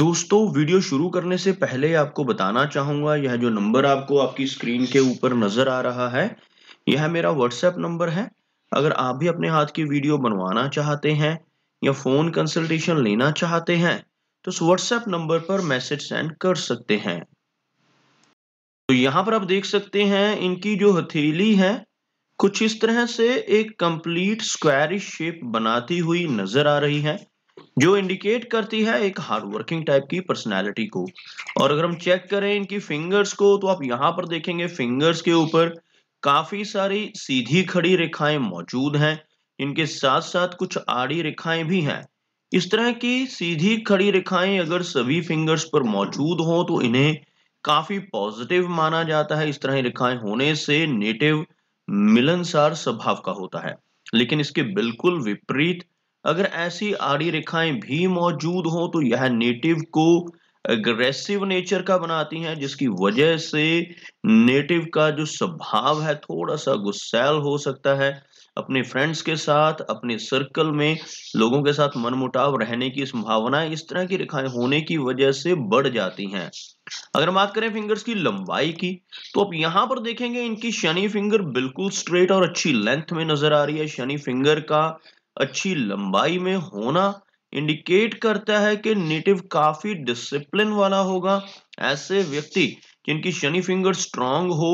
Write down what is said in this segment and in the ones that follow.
दोस्तों वीडियो शुरू करने से पहले आपको बताना चाहूंगा यह जो नंबर आपको आपकी स्क्रीन के ऊपर नज़र आ रहा है यह मेरा व्हाट्सएप नंबर है अगर आप भी अपने हाथ की वीडियो बनवाना चाहते हैं या फ़ोन कंसल्टेशन लेना चाहते हैं तो उस व्हाट्सएप नंबर पर मैसेज सेंड कर सकते हैं तो यहां पर आप देख सकते हैं इनकी जो हथेली है कुछ इस तरह से एक कंप्लीट स्क्वायरिश शेप बनाती हुई नज़र आ रही है जो इंडिकेट करती है एक हार्ड वर्किंग टाइप की पर्सनैलिटी को और अगर हम चेक करें इनकी फिंगर्स को तो आप यहां पर देखेंगे फिंगर्स के ऊपर काफी सारी सीधी खड़ी रेखाएं मौजूद हैं इनके साथ साथ कुछ आड़ी रेखाएं भी हैं इस तरह की सीधी खड़ी रेखाएं अगर सभी फिंगर्स पर मौजूद हो तो इन्हें काफी पॉजिटिव माना जाता है इस तरह की रेखाएं होने से नेटिव मिलनसार स्वभाव का होता है लेकिन इसके बिल्कुल विपरीत अगर ऐसी आड़ी रेखाएं भी मौजूद हो तो यह नेटिव को अग्रेसिव नेचर का बनाती हैं जिसकी वजह से नेटिव का जो स्वभाव है थोड़ा सा गुस्सैल हो सकता है अपने फ्रेंड्स के साथ अपने सर्कल में लोगों के साथ मनमुटाव रहने की संभावना इस तरह की रेखाएं होने की वजह से बढ़ जाती हैं अगर हम बात करें फिंगर्स की लंबाई की तो आप यहां पर देखेंगे इनकी शनि फिंगर बिल्कुल स्ट्रेट और अच्छी लेंथ में नजर आ रही है शनि फिंगर का अच्छी लंबाई में होना इंडिकेट करता है कि नेटिव काफी डिसिप्लिन वाला होगा ऐसे व्यक्ति जिनकी शनि फिंगर स्ट्रांग हो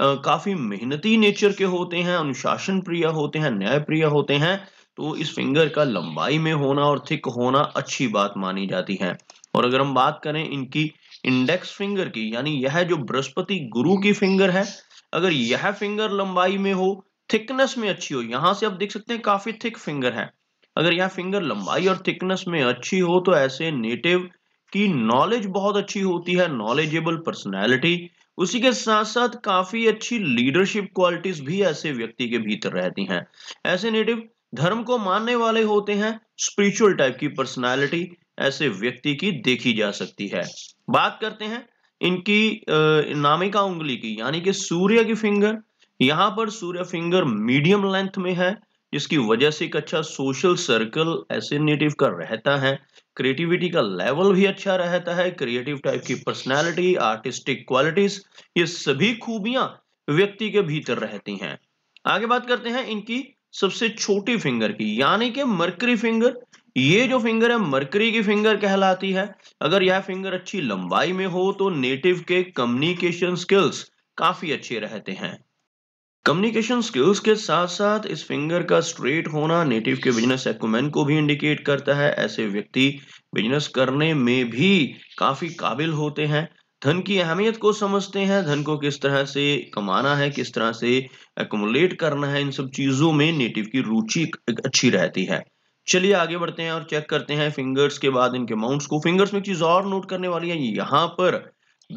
आ, काफी मेहनती नेचर के होते हैं अनुशासन प्रिय होते हैं न्याय प्रिय होते हैं तो इस फिंगर का लंबाई में होना और थिक होना अच्छी बात मानी जाती है और अगर हम बात करें इनकी इंडेक्स फिंगर की यानी यह जो बृहस्पति गुरु की फिंगर है अगर यह फिंगर लंबाई में हो थिकनेस में अच्छी हो यहाँ से आप देख सकते हैं काफी थिक फिंगर है अगर यहाँ फिंगर लंबाई और थिकनेस में अच्छी हो तो ऐसे नेटिव की नॉलेज बहुत अच्छी होती है नॉलेजेबल पर्सनैलिटी उसी के साथ साथ काफी अच्छी लीडरशिप क्वालिटीज भी ऐसे व्यक्ति के भीतर रहती हैं ऐसे नेटिव धर्म को मानने वाले होते हैं स्पिरिचुअल टाइप की पर्सनैलिटी ऐसे व्यक्ति की देखी जा सकती है बात करते हैं इनकी नामिका उंगली की यानी कि सूर्य की फिंगर यहाँ पर सूर्य फिंगर मीडियम लेंथ में है जिसकी वजह से एक अच्छा सोशल सर्कल ऐसे नेटिव का रहता है क्रिएटिविटी का लेवल भी अच्छा रहता है क्रिएटिव टाइप की पर्सनालिटी आर्टिस्टिक क्वालिटीज ये सभी खूबियां व्यक्ति के भीतर रहती हैं आगे बात करते हैं इनकी सबसे छोटी फिंगर की यानी कि मरकरी फिंगर ये जो फिंगर है मरकरी की फिंगर कहलाती है अगर यह फिंगर अच्छी लंबाई में हो तो नेटिव के कम्युनिकेशन स्किल्स काफी अच्छे रहते हैं कम्युनिकेशन स्किल्स के साथ साथ इस फिंगर का स्ट्रेट होना नेटिव के बिजनेस एक्मेन को भी इंडिकेट करता है ऐसे व्यक्ति बिजनेस करने में भी काफ़ी काबिल होते हैं धन की अहमियत को समझते हैं धन को किस तरह से कमाना है किस तरह से एकोमोलेट करना है इन सब चीज़ों में नेटिव की रुचि अच्छी रहती है चलिए आगे बढ़ते हैं और चेक करते हैं फिंगर्स के बाद इनके माउंट्स को फिंगर्स में चीज़ और नोट करने वाली है यहाँ पर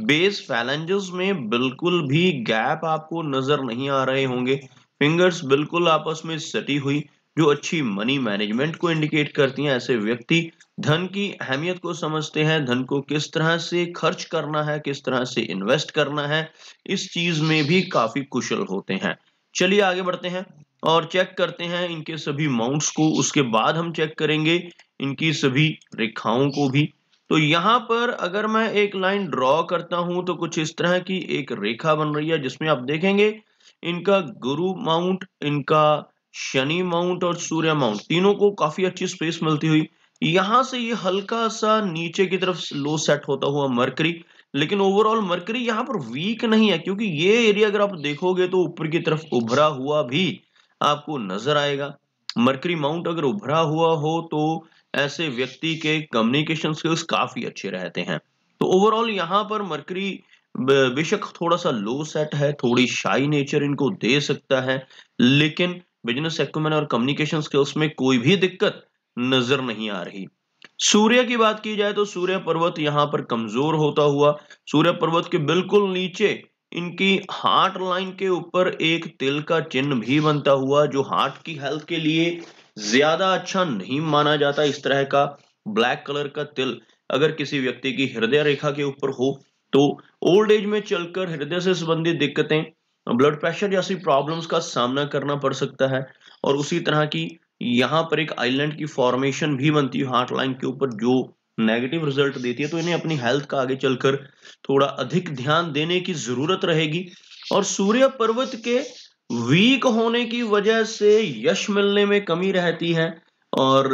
बेस फैलेंजेस में बिल्कुल भी गैप आपको नजर नहीं आ रहे होंगे फिंगर्स बिल्कुल आपस में सटी हुई जो अच्छी मनी मैनेजमेंट को इंडिकेट करती हैं ऐसे व्यक्ति धन की अहमियत को समझते हैं धन को किस तरह से खर्च करना है किस तरह से इन्वेस्ट करना है इस चीज में भी काफी कुशल होते हैं चलिए आगे बढ़ते हैं और चेक करते हैं इनके सभी माउंट्स को उसके बाद हम चेक करेंगे इनकी सभी रेखाओं को भी तो यहां पर अगर मैं एक लाइन ड्रॉ करता हूं तो कुछ इस तरह की एक रेखा बन रही है जिसमें आप देखेंगे इनका गुरु माउंट इनका शनि माउंट और सूर्य माउंट तीनों को काफी अच्छी स्पेस मिलती हुई यहां से ये हल्का सा नीचे की तरफ लो सेट होता हुआ मरकरी लेकिन ओवरऑल मरकरी यहां पर वीक नहीं है क्योंकि ये एरिया अगर आप देखोगे तो ऊपर की तरफ उभरा हुआ भी आपको नजर आएगा मरकरी माउंट अगर उभरा हुआ हो तो ऐसे व्यक्ति के कम्युनिकेशन स्किल्स काफी अच्छे रहते हैं तो ओवरऑल यहाँ पर मरकरी बेशक थोड़ा सा लो सेट है थोड़ी शाई नेचर इनको दे सकता है लेकिन बिजनेस एक्मेन और कम्युनिकेशन स्किल्स में कोई भी दिक्कत नजर नहीं आ रही सूर्य की बात की जाए तो सूर्य पर्वत यहाँ पर कमजोर होता हुआ सूर्य पर्वत के बिल्कुल नीचे इनकी हार्ट लाइन के ऊपर एक तिल का चिन्ह भी बनता हुआ जो हार्ट की हेल्थ के लिए ज्यादा अच्छा नहीं माना जाता इस तरह का ब्लैक कलर का तिल अगर किसी व्यक्ति की हृदय रेखा के ऊपर हो तो ओल्ड एज में चलकर हृदय से संबंधित दिक्कतें ब्लड प्रेशर जैसी प्रॉब्लम्स का सामना करना पड़ सकता है और उसी तरह की यहाँ पर एक आइलैंड की फॉर्मेशन भी बनती है हार्ट लाइन के ऊपर जो नेगेटिव रिजल्ट देती है तो इन्हें अपनी हेल्थ का आगे चलकर थोड़ा अधिक ध्यान देने की जरूरत रहेगी और सूर्य पर्वत के वीक होने की वजह से यश मिलने में कमी रहती है और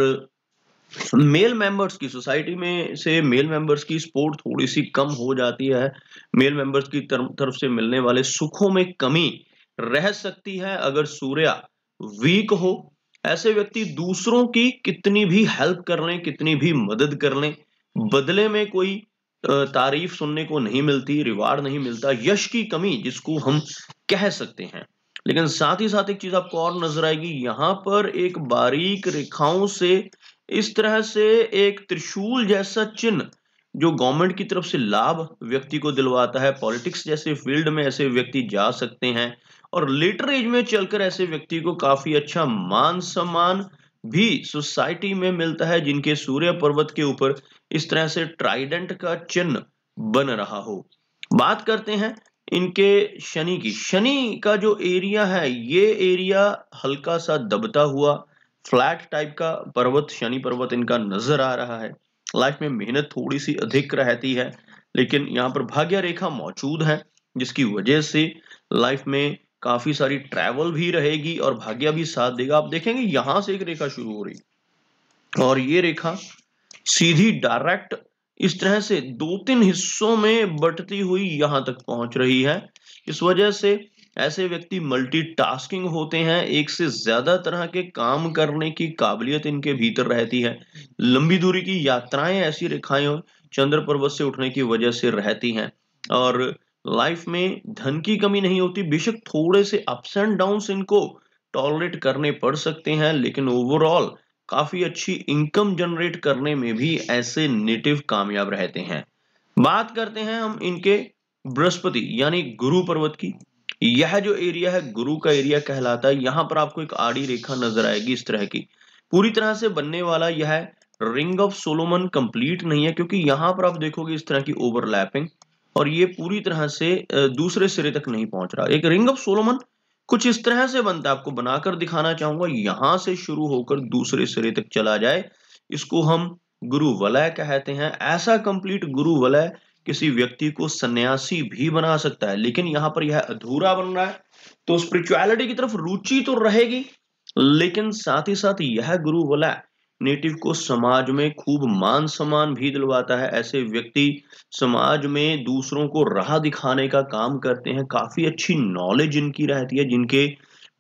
मेल मेंबर्स की सोसाइटी में से मेल मेंबर्स की सपोर्ट थोड़ी सी कम हो जाती है मेल मेंबर्स की तरफ से मिलने वाले सुखों में कमी रह सकती है अगर सूर्य वीक हो ऐसे व्यक्ति दूसरों की कितनी भी हेल्प कर लें कितनी भी मदद कर लें बदले में कोई तारीफ सुनने को नहीं मिलती रिवार्ड नहीं मिलता यश की कमी जिसको हम कह सकते हैं लेकिन साथ ही साथ एक चीज आपको और नजर आएगी यहां पर एक बारीक रेखाओं से इस तरह से एक त्रिशूल जैसा चिन्ह जो गवर्नमेंट की तरफ से लाभ व्यक्ति को दिलवाता है पॉलिटिक्स जैसे फील्ड में ऐसे व्यक्ति जा सकते हैं और लेटर एज में चलकर ऐसे व्यक्ति को काफी अच्छा मान सम्मान भी सोसाइटी में मिलता है जिनके सूर्य पर्वत के ऊपर इस तरह से ट्राइडेंट का चिन्ह बन रहा हो बात करते हैं इनके शनि की शनि का जो एरिया है ये एरिया हल्का सा दबता हुआ फ्लैट टाइप का पर्वत शनि पर्वत इनका नजर आ रहा है लाइफ में मेहनत थोड़ी सी अधिक रहती है लेकिन यहाँ पर भाग्य रेखा मौजूद है जिसकी वजह से लाइफ में काफी सारी ट्रैवल भी रहेगी और भाग्य भी साथ देगा आप देखेंगे यहां से एक रेखा शुरू हो रही और ये रेखा सीधी डायरेक्ट इस तरह से दो तीन हिस्सों में बटती हुई यहां तक पहुंच रही है इस वजह से ऐसे व्यक्ति मल्टीटास्किंग होते हैं एक से ज्यादा तरह के काम करने की काबिलियत इनके भीतर रहती है लंबी दूरी की यात्राएं ऐसी रेखाएं चंद्र पर्वत से उठने की वजह से रहती हैं और लाइफ में धन की कमी नहीं होती बेशक थोड़े से अप्स एंड डाउन इनको टॉलरेट करने पड़ सकते हैं लेकिन ओवरऑल काफ़ी अच्छी इनकम जनरेट करने में भी ऐसे नेटिव कामयाब रहते हैं बात करते हैं हम इनके बृहस्पति यानी गुरु पर्वत की यह जो एरिया है गुरु का एरिया कहलाता है यहाँ पर आपको एक आड़ी रेखा नजर आएगी इस तरह की पूरी तरह से बनने वाला यह रिंग ऑफ सोलोमन कंप्लीट नहीं है क्योंकि यहां पर आप देखोगे इस तरह की ओवरलैपिंग और ये पूरी तरह से दूसरे सिरे तक नहीं पहुंच रहा एक रिंग ऑफ सोलोमन कुछ इस तरह से बनता है आपको बनाकर दिखाना चाहूंगा यहां से शुरू होकर दूसरे सिरे तक चला जाए इसको हम गुरु वलय कहते हैं ऐसा कंप्लीट गुरु वलय किसी व्यक्ति को सन्यासी भी बना सकता है लेकिन यहां पर यह अधूरा बन रहा है तो स्पिरिचुअलिटी की तरफ रुचि तो रहेगी लेकिन साथ ही साथ यह गुरु वलय नेटिव को समाज में खूब मान सम्मान भी दिलवाता है ऐसे व्यक्ति समाज में दूसरों को राह दिखाने का काम करते हैं काफी अच्छी नॉलेज इनकी रहती है जिनके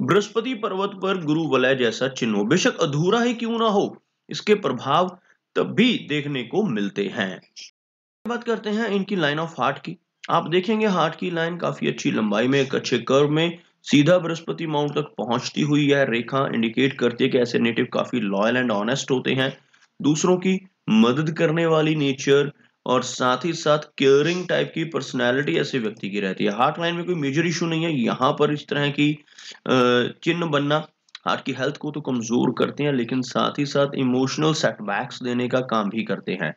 बृहस्पति पर्वत पर गुरु वलय जैसा चिन्ह बेशक अधूरा ही क्यों ना हो इसके प्रभाव तब भी देखने को मिलते हैं बात करते हैं इनकी लाइन ऑफ हार्ट की आप देखेंगे हार्ट की लाइन काफी अच्छी लंबाई में एक अच्छे कर्व में सीधा बृहस्पति माउंट तक पहुंचती हुई यह रेखा इंडिकेट करती है कि ऐसे नेटिव काफी लॉयल एंड ऑनेस्ट होते हैं दूसरों की मदद करने वाली नेचर और साथ ही साथ केयरिंग टाइप की पर्सनैलिटी ऐसे व्यक्ति की रहती है हार्ट लाइन में कोई मेजर इशू नहीं है यहाँ पर इस तरह की चिन्ह बनना हार्ट की हेल्थ को तो कमजोर करते हैं लेकिन साथ ही साथ इमोशनल सेटबैक्स देने का काम भी करते हैं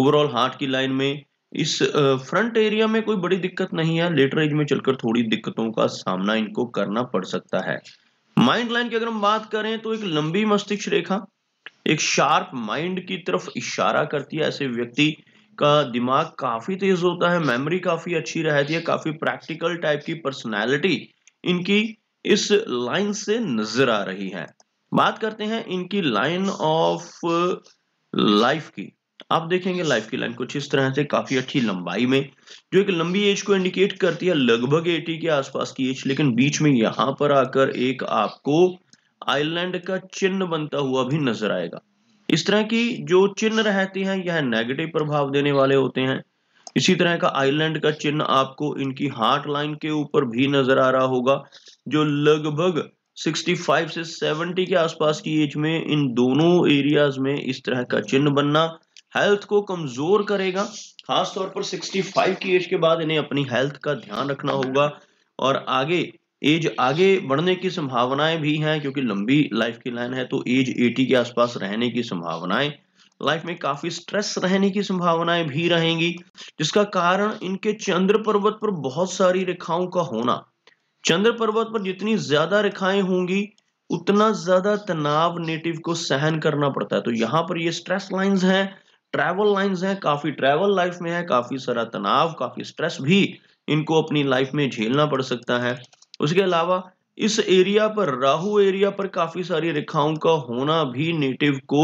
ओवरऑल हार्ट की लाइन में इस फ्रंट एरिया में कोई बड़ी दिक्कत नहीं है लेटर एज में चलकर थोड़ी दिक्कतों का सामना इनको करना पड़ सकता है माइंड लाइन की अगर हम बात करें तो एक लंबी मस्तिष्क रेखा एक शार्प माइंड की तरफ इशारा करती है ऐसे व्यक्ति का दिमाग काफी तेज होता है मेमोरी काफी अच्छी रहती है काफी प्रैक्टिकल टाइप की पर्सनैलिटी इनकी इस लाइन से नजर आ रही है बात करते हैं इनकी लाइन ऑफ लाइफ की आप देखेंगे लाइफ की लाइन कुछ इस तरह से काफी अच्छी लंबाई में जो एक लंबी एज को इंडिकेट करती है लगभग एटी के आसपास की एज लेकिन बीच में यहां पर आकर एक आपको आइलैंड का चिन्ह बनता हुआ भी नजर आएगा इस तरह की जो चिन्ह रहती हैं यह नेगेटिव प्रभाव देने वाले होते हैं इसी तरह का आइलैंड का चिन्ह आपको इनकी हार्ट लाइन के ऊपर भी नजर आ रहा होगा जो लगभग 65 से 70 के आसपास की एज में इन दोनों एरियाज में इस तरह का चिन्ह बनना हेल्थ को कमजोर करेगा खास तौर पर 65 की एज के बाद इन्हें अपनी हेल्थ का ध्यान रखना होगा और आगे एज आगे बढ़ने की संभावनाएं भी हैं क्योंकि लंबी लाइफ की लाइन है तो एज 80 के आसपास रहने की संभावनाएं लाइफ में काफी स्ट्रेस रहने की संभावनाएं भी रहेंगी जिसका कारण इनके चंद्र पर्वत पर बहुत सारी रेखाओं का होना चंद्र पर्वत पर जितनी ज्यादा रेखाएं होंगी उतना ज्यादा तनाव नेटिव को सहन करना पड़ता है तो यहाँ पर ये स्ट्रेस लाइंस हैं ट्रैवल लाइंस हैं काफी ट्रैवल लाइफ में है काफी सारा तनाव काफी स्ट्रेस भी इनको अपनी लाइफ में झेलना पड़ सकता है उसके अलावा इस एरिया पर राहु एरिया पर काफी सारी रेखाओं का होना भी नेटिव को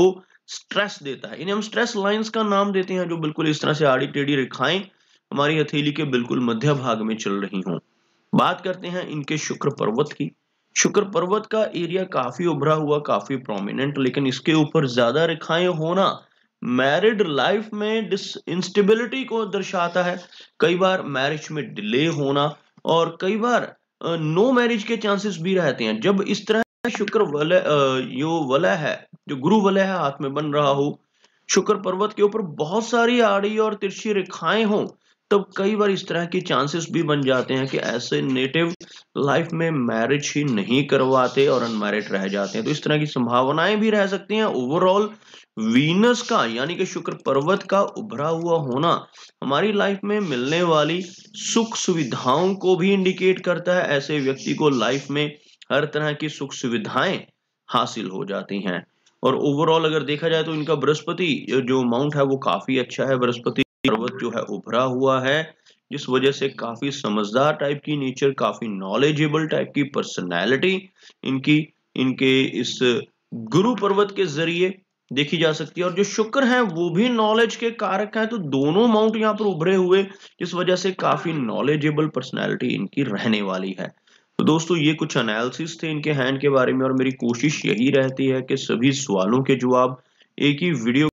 स्ट्रेस देता है इन्हें हम स्ट्रेस लाइंस का नाम देते हैं जो बिल्कुल इस तरह से आड़ी टेढ़ी रेखाएं हमारी हथेली के बिल्कुल मध्य भाग में चल रही हों बात करते हैं इनके शुक्र पर्वत की शुक्र पर्वत का एरिया काफी उभरा हुआ काफी प्रोमिनेंट लेकिन इसके ऊपर ज्यादा रेखाएं होना मैरिड लाइफ में डिस इंस्टेबिलिटी को दर्शाता है कई बार मैरिज में डिले होना और कई बार नो मैरिज के चांसेस भी रहते हैं जब इस तरह शुक्र वलय यो वलय है जो गुरु वलय है हाथ में बन रहा हो शुक्र पर्वत के ऊपर बहुत सारी आड़ी और तिरछी रेखाएं हों तब कई बार इस तरह के चांसेस भी बन जाते हैं कि ऐसे नेटिव लाइफ में मैरिज ही नहीं करवाते और अनमैरिड रह जाते हैं तो इस तरह की संभावनाएं भी रह सकती हैं ओवरऑल वीनस का यानी कि शुक्र पर्वत का उभरा हुआ होना हमारी लाइफ में मिलने वाली सुख सुविधाओं को भी इंडिकेट करता है ऐसे व्यक्ति को लाइफ में हर तरह की सुख सुविधाएं हासिल हो जाती हैं और ओवरऑल अगर देखा जाए तो इनका बृहस्पति जो माउंट है वो काफी अच्छा है बृहस्पति पर्वत जो है उभरा हुआ है जिस वजह से काफी समझदार टाइप की नेचर काफी नॉलेजेबल टाइप की पर्सनैलिटी इनकी इनके इस गुरु पर्वत के जरिए देखी जा सकती है और जो शुक्र है वो भी नॉलेज के कारक हैं तो दोनों माउंट यहाँ पर उभरे हुए इस वजह से काफी नॉलेजेबल पर्सनैलिटी इनकी रहने वाली है तो दोस्तों ये कुछ एनालिसिस थे इनके हैंड के बारे में और मेरी कोशिश यही रहती है कि सभी सवालों के जवाब एक ही वीडियो